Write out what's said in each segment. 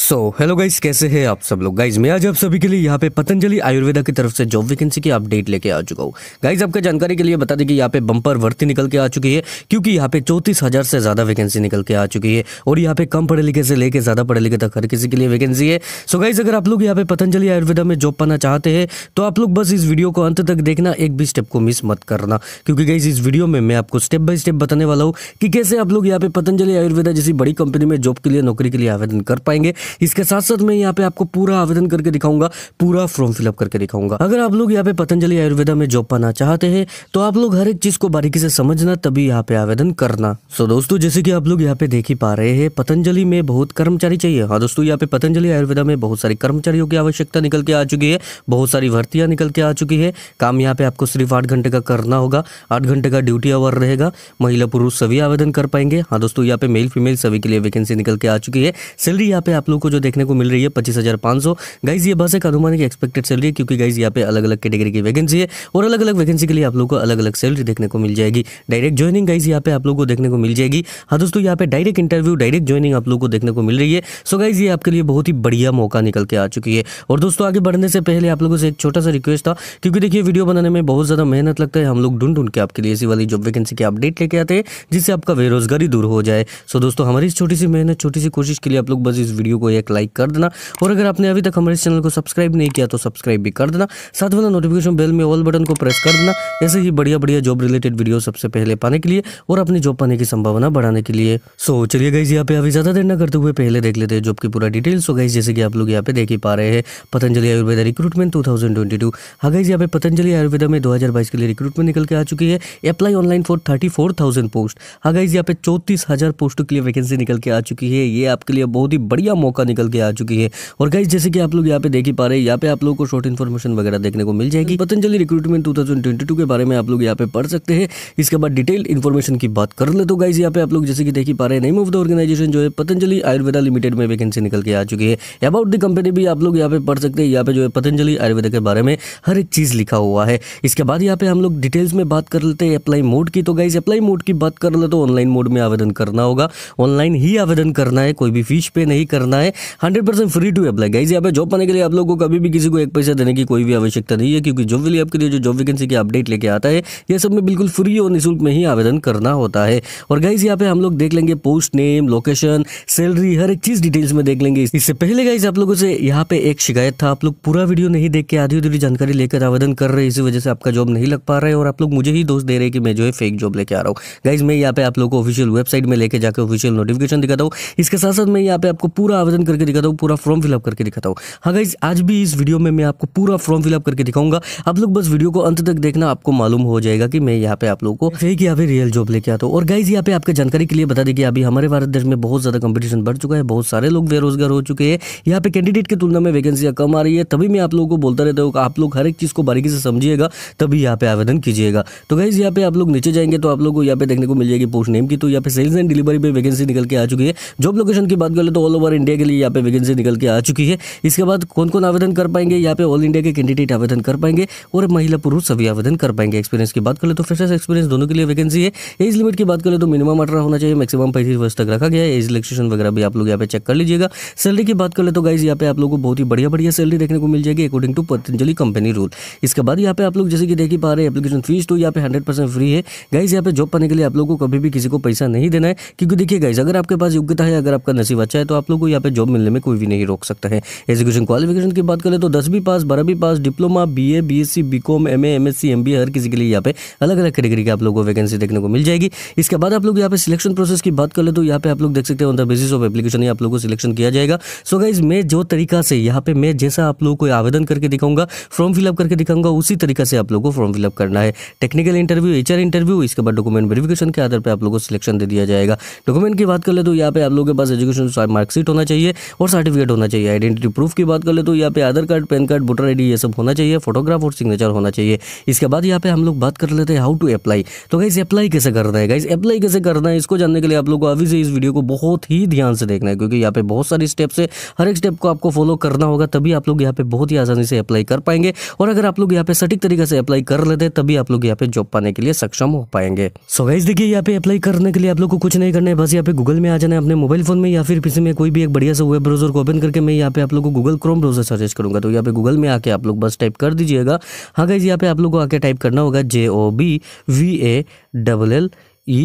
so hello guys कैसे हैं आप सब लोग गाइज मैं आज आप सभी के लिए यहाँ पे पतंजलि आयुर्वेदा की तरफ से जॉब वैकेंसी की अपडेट लेके आ चुका हूँ गाइज आपका जानकारी के लिए बता दें कि यहाँ पे बम्पर भर्ती निकल के आ चुकी है क्योंकि यहाँ पे चौंतीस हज़ार से ज़्यादा वैकेंसी निकल के आ चुकी है और यहाँ पे कम पढ़े लिखे से लेके ज़्यादा पढ़े लिखे तक हर किसी के लिए वैकेंसी है सो गाइज अगर आप लोग यहाँ पे पतंजलि आयुर्वेदा में जॉब पाना चाहते हैं तो आप लोग बस इस वीडियो को अंत तक देखना एक भी स्टेप को मिस मत करना क्योंकि गाइज इस वीडियो में मैं आपको स्टेप बाय स्टेप बताने वाला हूँ कि कैसे आप लोग यहाँ पे पतंजलि आयुर्वेदा जैसी बड़ी कंपनी में जॉब के लिए नौकरी के लिए आवेदन कर पाएंगे इसके साथ साथ मैं यहाँ पे आपको पूरा आवेदन करके दिखाऊंगा पूरा फॉर्म फिलअप करके दिखाऊंगा अगर आप लोग यहाँ पे पतंजलि आयुर्वेदा में जॉब पाना चाहते हैं तो आप लोग हर एक चीज को बारीकी से समझना तभी यहाँ पे आवेदन करना सो दोस्तों जैसे की आप लोग यहाँ पे देख ही पा रहे हैं पतंजलि में बहुत कर्मचारी चाहिए हाँ दोस्तों यहाँ पे पतंजलि आयुर्वेदा में बहुत सारी कर्मचारियों की आवश्यकता निकल के आ चुकी है बहुत सारी भर्तियां निकल के आ चुकी है काम यहाँ पे आपको सिर्फ आठ घंटे का करना होगा आठ घंटे का ड्यूटी आवर रहेगा महिला पुरुष सभी आवेदन कर पाएंगे हाँ दोस्तों यहाँ पे मेल फीमेल सभी के लिए वैकेंसी निकल के आ चुकी है सैलरी यहाँ पे आप लोग को जो देखने को मिल रही है पच्चीस हज़ार पांच सौ गाइज ये बस एक अनुमान की एक्सपेक्टेड सैलरी है क्योंकि गाइज यहाँ पे अलग अलग कैटेगरी की वैकेंसी है और अलग अलग वैकेंसी के लिए आप लोग को अलग अलग सैलरी देखने को मिल जाएगी डायरेक्ट ज्वाइनिंग गाइज यहाँ पे आप लोग को देखने को मिल जाएगी हाँ दोस्तों यहाँ पे डायरेक्ट इंटरव्यू डायरेक्ट ज्वाइनिंग आप लोग को देखने को मिल रही है सो गाइज ये आपके लिए बहुत ही बढ़िया मौका निकल के आ चुकी है और दोस्तों आगे बढ़ने से पहले आप लोगों से एक छोटा सा रिक्वेस्ट था क्योंकि देखिए वीडियो बनाने में बहुत ज़्यादा मेहनत लगता है हम लोग ढूंढ ढूंढ के आपके लिए इसी वाली जॉब वैकेंसी की अपडेट लेके आते हैं जिससे आपका बेरोजगारी दूर हो जाए सो दोस्तों हमारी इस छोटी सी मेहनत छोटी सी कोशिश के लिए आप लोग बस इस वीडियो को एक लाइक कर देना और अगर आपने अभी तक हमारे चैनल को सब्सक्राइब नहीं किया तो सब्सक्राइब भी कर देना साथ वाला नोटिफिकेशन बेल में ऑल बटन को प्रेस कर देना ऐसे ही बढ़िया बढ़िया जॉब रिलेटेड वीडियो सबसे पहले पाने के लिए और अपनी जॉब पाने की संभावना बढ़ाने के लिए सो चलिए गई यहाँ पे अभी ज़्यादा देर न करते हुए पहले देख लेते हैं जॉब की पूरा डिटेल्स हो गई जैसे कि आप लोग यहाँ पे देख ही पा रहे हैं Patanjali Ayurveda recruitment two thousand twenty two हाँ गाइज यहाँ पे पतंजलि आयुर्वेदा में दो हज़ार बाईस के लिए रिक्रूटमेंट निकल के आ चुकी है apply online for thirty four thousand post हाँ गाइज यहाँ पे चौतीस हजार पोस्टों के लिए वैकेंसी निकल के आ चुकी है ये आपके लिए बहुत ही बढ़िया मौका मौका निकल के आ चुकी है और गाइज जैसे कि आप लोग यहाँ पे देख ही पा रहे हैं यहाँ पे आप लोग को शॉर्ट इन्फॉर्मेशन वगैरह देखने को मिल जाएगी पतंजलि रिक्रूटमेंट टू के बारे में आप लोग यहाँ पे पढ़ सकते हैं इसके बाद डिटेल इन्फॉर्मेशन की बात कर ले तो गाइज यहाँ पे आप लोग जैसे कि देख ही पा रहे हैं नेम ऑफ द ऑर्गेनाइजेशन जो है पतंजलि आयुर्वेदा लिमिटेड में वैकेंसी निकल के आ चुकी है अबाउट द कंपनी भी आप लोग यहाँ पे पढ़ सकते हैं यहाँ पे जो है पतंजलि आयुर्वेदा के बारे में हर एक चीज़ लिखा हुआ है इसके बाद यहाँ पे हम लोग डिटेल्स में बात कर लेते हैं अप्लाई मोड की तो गाइज अप्लाई मोड की बात कर ले तो ऑनलाइन मोड में आवेदन करना होगा ऑनलाइन ही आवेदन करना है कोई भी फीस पे नहीं करना करना है hundred percent free to apply guys यहाँ पे जॉब पाने के लिए आप लोगों को कभी भी किसी को एक पैसा देने की कोई भी आवश्यकता नहीं है क्योंकि जॉब वाली आपके लिए जो जॉब वैकेंसी की अपडेट लेके आता है यह सब में बिल्कुल फ्री और निःशुल्क में ही आवेदन करना होता है और गाइज यहाँ पे हम लोग देख लेंगे पोस्ट नेम लोकेशन सैलरी हर एक चीज डिटेल्स में देख लेंगे इससे पहले गाइज आप लोगों से यहाँ पे एक शिकायत था आप लोग पूरा वीडियो नहीं देख के आधी अधूरी जानकारी लेकर आवेदन कर रहे इसी वजह से आपका जॉब नहीं लग पा रहा है और आप लोग मुझे ही दोष दे रहे कि मैं जो है फेक जॉब लेके आ रहा हूँ गाइज मैं यहाँ पे आप लोग को ऑफिशियल वेबसाइट में लेके जाकर ऑफिशियल नोटिफिकेशन दिखाता हूँ इसके साथ साथ मैं यहाँ पे आपको पूरा आवेदन करके दिखाता हूँ पूरा फॉर्म फिलअप करके दिखाता हूँ हाँ गाइज आज भी इस वीडियो में मैं आपको पूरा फॉर्म फिलअप करके दिखाऊंगा आप लोग बस वीडियो को अंत तक देखना आपको मालूम हो जाएगा कि मैं यहाँ पे आप लोगों को फेक या फिर रियल जॉब लेके आता हूँ और गाइज यहाँ पे आपके जानकारी के लिए बता दें कि अभी हमारे भारत देश में बहुत ज्यादा कॉम्पिटिशन बढ़ चुका है बहुत सारे लोग बेरोजगार हो चुके हैं यहाँ पे कैंडिडेट की तुलना में वैकेंसियाँ कम आ रही है तभी मैं आप लोगों को बोलता रहता हूँ आप लोग हर एक चीज़ को बारीकी से समझिएगा तभी यहाँ पे आवेदन कीजिएगा तो गाइज यहाँ पे आप लोग नीचे जाएंगे तो आप लोग को यहाँ पे देखने को मिल जाएगी पोस्ट नेम की तो यहाँ पे सेल्स एंड डिलीवरी पे वैकेंसी निकल के आ चुकी है जॉब लोकेशन की बात कर ले तो ऑल ओवर इंडिया के लिए यहाँ पे वैकेंसी निकल के आ चुकी है इसके बाद कौन कौन आवेदन कर पाएंगे यहाँ पे ऑल इंडिया के कैंडिडेट आवेदन कर पाएंगे और महिला पुरुष सभी आवेदन कर पाएंगे एक्सपीरियंस की बात करें तो फ्रेशर्स एक्सपीरियंस दोनों के लिए वैकेंसी है एज लिमिट की बात करें तो मिनिमम अठारह होना चाहिए मैक्सिमम पैंतीस वर्ष तक रखा गया है एज रिलेक्सेशन वगैरह भी आप लोग यहाँ पे चेक कर लीजिएगा सैलरी की बात करें तो गाइज यहाँ पे आप लोग को बहुत ही बढ़िया बढ़िया सैलरी देखने को मिल जाएगी according to Patanjali company rule इसके बाद यहाँ पे आप लोग जैसे कि देख ही पा रहे हैं एप्लीकेशन फीस तो यहाँ पे हंड्रेड परसेंट फ्री है गाइज यहाँ पे जॉब पाने के लिए आप लोग को कभी भी किसी को पैसा नहीं देना है क्योंकि देखिए गाइज अगर आपके पास योग्यता है अगर आपका नसीब अच्छा है तो आप लोग को यहाँ पे पे जॉब मिलने में कोई भी नहीं रोक सकता है एजुकेशन क्वालिफिकेशन की बात करें तो दसवीं पास बारहवीं pass diploma B A B S C B com M M S C M B हर किसी के लिए यहाँ पे अलग अलग कैटेगरी की आप लोगों को वैकेंसी देखने को मिल जाएगी इसके बाद आप लोग यहाँ पे सिलेक्शन प्रोसेस की बात कर ले तो यहाँ पे आप लोग देख सकते हैं on the basis of application आप लोगों को सिलेक्शन किया जाएगा सो गाइज मैं जो तरीका से यहाँ पे मैं जैसा आप लोगों को आवेदन करके दिखाऊंगा फॉर्म फिलअप करके दिखाऊंगा उसी तरीका से आप लोग को फॉर्म फिलअप करना है टेक्निकल इंटरव्यू एच इंटरव्यू इसके बाद डॉक्यूमेंट वेरिफिकेशन के आधार पर आप लोग को सिलेक्शन दे दिया जाएगा डॉक्यूमेंट की बात कर ले तो यहाँ पे आप लोगों के पास एजुकेशन मार्कशीट होना चाहिए चाहिए और सर्टिफिकेट होना चाहिए आइडेंटिटी प्रूफ की बात कर ले तो यहाँ पे Aadhaar card PAN card voter I ये सब होना चाहिए फोटोग्राफ और सिग्नेचर होना चाहिए इसके बाद यहाँ पे हम लोग बात कर लेते हैं हाउ टू अप्लाई तो गाइज अप्लाई कैसे करना है गाइज अप्लाई कैसे करना है इसको जानने के लिए आप लोग को अभी से इस वीडियो को बहुत ही ध्यान से देखना है क्योंकि यहाँ पे बहुत सारी स्टेप्स है हर एक स्टेप को आपको फॉलो करना होगा तभी आप लोग यहाँ पे बहुत ही आसानी से अप्लाई कर पाएंगे और अगर आप लोग यहाँ पे सटीक तरीके से अप्लाई कर लेते हैं तभी आप लोग यहाँ पे जॉब पाने के लिए सक्षम हो पाएंगे सो गाइज देखिए यहाँ पे अप्लाई करने के लिए आप लोग को कुछ नहीं करना है बस यहाँ पे गूगल में आ जाना है अपने मोबाइल फोन में या फिर किसी में कोई भी एक बढ़िया बढ़िया से वेब ब्राउजर को ओपन करके मैं यहाँ पे आप लोग को गूगल क्रोम ब्राउजर सजेस्ट करूँगा तो यहाँ पे गूगल में आके आप लोग बस टाइप कर दीजिएगा हाँ गाइज यहाँ पे आप लोग को आके टाइप करना होगा J O B V A double L E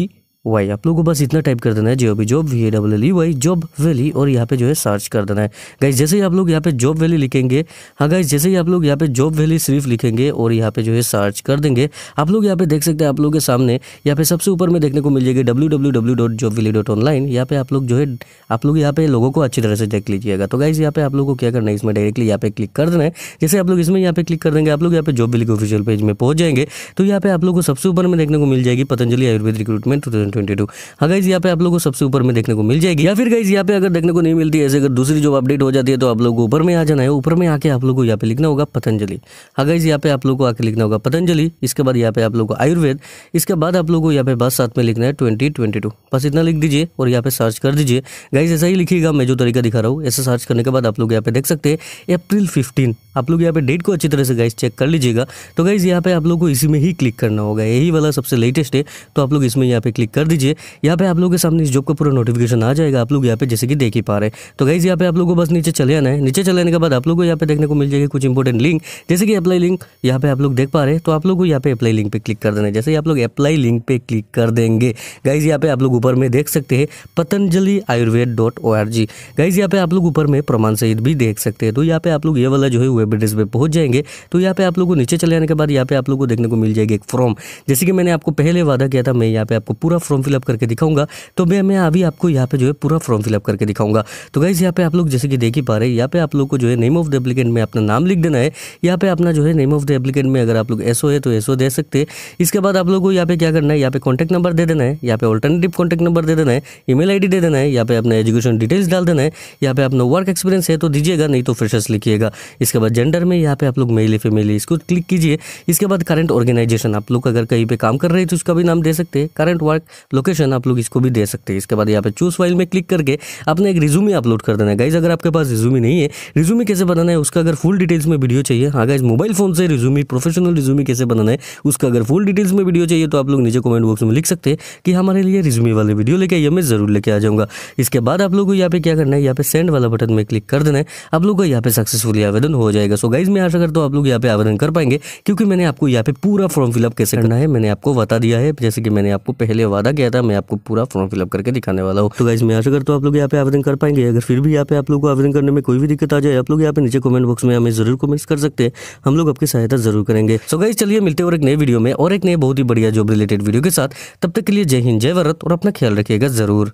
Y आप लोगों को बस इतना टाइप कर देना है G O job V A double L E Y job valley और यहाँ पे जो है सर्च कर देना है गाइज जैसे ही आप लोग यहाँ पे जॉब वैली लिखेंगे हाँ गाइज जैसे ही आप लोग यहाँ पे जॉब वैली सिर्फ लिखेंगे और यहाँ पे जो है सर्च कर देंगे आप लोग यहाँ पे देख सकते हैं आप लोग के सामने यहाँ पे सबसे ऊपर में देखने को मिल जाएगी W W W dot job valley dot online यहाँ पे आप लोग जो है आप लोग यहाँ पे लोगों को अच्छी तरह से देख लीजिएगा तो गाइज यहाँ पे आप लोग को क्या करना है इसमें डायरेक्टली यहाँ पे क्लिक कर देना है जैसे आप लोग इसमें यहाँ पे क्लिक कर देंगे आप लोग यहाँ पे जॉब वैली के ऑफिशियल पेज में पहुंच जाएंगे तो यहाँ पे आप लोग को सबसे ऊपर में देखने को मिल जाएगी Patanjali Ayurveda recruitment two two हाँ गाइज यहाँ पे आप लोग को सबसे ऊपर में देखने को मिल जाएगी या फिर गाइज यहाँ पे अगर देखने को नहीं मिलती ऐसे अगर दूसरी जॉब अपडेट हो जाती है तो आप लोग को ऊपर में आ जाना है ऊपर में आके आप लोग को यहाँ पे लिखना होगा पतंजलि हाँ गाइज यहाँ पे आप लोग को आके लिखना होगा पतंजलि इसके बाद यहाँ पे आप लोग को आयुर्वेद इसके बाद आप लोग को यहाँ पे बस साथ में लिखना है ट्वेंटी ट्वेंटी टू बस इतना लिख दीजिए और यहाँ पे सर्च कर दीजिए गाइज ऐसा ही लिखिएगा मैं जो तरीका दिखा रहा हूँ ऐसा सर्च करने के बाद आप लोग यहाँ पे देख सकते हैं अप्रिल फिफ्टीन आप लोग यहाँ पे डेट को अच्छी तरह से गाइज चेक कर लीजिएगा तो गाइज यहाँ पे आप लोग को इसी में ही क्लिक करना होगा यही वाला सबसे लेटेस्ट है तो आप लोग इसमें यहाँ पे क्लिक कर कर दीजिए यहाँ पे आप लोगों के सामने इस जॉब का पूरा नोटिफिकेशन आ जाएगा आप लोग यहाँ पे जैसे कि देख ही पा रहे हैं तो गाइज यहाँ पे आप लोगों को बस नीचे चले आना है नीचे चले आने के बाद आप लोगों को यहाँ पे देखने को मिल जाएगी कुछ इंपॉर्टेंट लिंक जैसे कि अप्लाई लिंक यहाँ पे आप लोग देख पा रहे हैं तो आप लोग को यहाँ पे अप्लाई लिंक पे क्लिक कर देना है जैसे आप लोग अप्लाई लिंक पे क्लिक कर देंगे गाइज यहाँ पे आप लोग ऊपर में देख सकते हैं Patanjali Ayurveda dot O R G guys यहाँ पे आप लोग ऊपर में प्रमाण सहित भी देख सकते हैं तो यहाँ पे आप लोग ये वाला जो है वेब एड्रेस पे पहुंच जाएंगे तो यहाँ पे आप लोग को नीचे चले आने के बाद यहाँ पे आप लोग को देखने को मिल जाएगी एक फॉर्म जैसे कि मैंने आपको पहले वादा किया था मैं यहाँ पे आपको पूरा फॉर्म फॉर्म फिलअप करके दिखाऊंगा तो मैं मैं अभी आपको यहाँ पे जो है पूरा फॉर्म फिलअप करके दिखाऊंगा तो गाइज यहाँ पे आप लोग जैसे कि देख ही पा रहे हैं यहाँ पे आप लोग को जो है नेम ऑफ द एप्लीकेंट में अपना नाम लिख देना है यहाँ पे अपना जो है नेम ऑफ द एप्लीकेंट में अगर आप लोग एसओ है तो एसओ दे सकते हैं इसके बाद आप लोग को यहाँ पे क्या करना है यहाँ पे कॉन्टैक्ट नंबर दे देना है यहाँ पे ऑल्टरनेटिव कॉन्टैक्ट नंबर दे देना है ई मेल दे देना है यहाँ पे अपना एजुकेशन डिटेल्स डाल देना है यहाँ पे अपना वर्क एक्सपीरियंस है तो दीजिएगा नहीं तो फ्रेशर्स लिखिएगा इसके बाद जेंडर में यहाँ पे आप लोग मेल है फीमेल इसको क्लिक कीजिए इसके बाद करंट ऑर्गेनाइजेशन आप लोग अगर कहीं पे काम कर रहे हैं तो उसका भी नाम दे सकते हैं करंट वर्क लोकेशन आप लोग इसको भी दे सकते हैं इसके बाद यहाँ पे चूज फाइल में क्लिक करके अपने एक रिज्यूमे अपलोड कर देना है गाइज अगर आपके पास रिज्यूमे नहीं है रिज्यूमे कैसे बनाना है उसका अगर फुल डिटेल्स में वीडियो चाहिए हाँ गाइज मोबाइल फोन से रिज्यूमे प्रोफेशनल रिज्यूमे कैसे बनाना है उसका अगर फुल डिटेल्स में वीडियो चाहिए तो आप लोग नीचे कमेंट बॉक्स में लिख सकते हैं कि हमारे लिए रिज्यूमे वाले वीडियो लेके आइए मैं जरूर लेके आ जाऊँगा इसके बाद आप लोग को यहाँ पे क्या करना है यहाँ पे सेंड वाला बटन में क्लिक कर देना है आप लोग का यहाँ पे सक्सेसफुली आवेदन हो जाएगा सो गाइज में आशा करता हूँ आप लोग यहाँ पे आवेदन कर पाएंगे क्योंकि मैंने आपको यहाँ पे पूरा फॉर्म फिलअप कैसे करना है मैंने आपको बता दिया है जैसे कि मैंने आपको पहले वादा वादा किया था मैं आपको पूरा फॉर्म फिलअप करके दिखाने वाला हूँ तो गाइज मैं आशा करता हूँ आप लोग यहाँ पे आवेदन कर पाएंगे अगर फिर भी यहाँ पे आप लोग को आवेदन करने में कोई भी दिक्कत आ जाए आप लोग यहाँ पे नीचे कमेंट बॉक्स में हमें जरूर कमेंट्स कर सकते हैं हम लोग आपकी सहायता जरूर करेंगे सो गाइज चलिए मिलते और एक नए वीडियो में और एक नए बहुत ही बढ़िया जॉब रिलेटेड वीडियो के साथ तब तक के लिए जय हिंद जय भरत और अपना ख्याल रखिएगा जरूर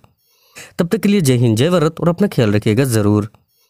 तब तक के लिए जय हिंद जय भरत और अपना ख्याल रखिएगा जरूर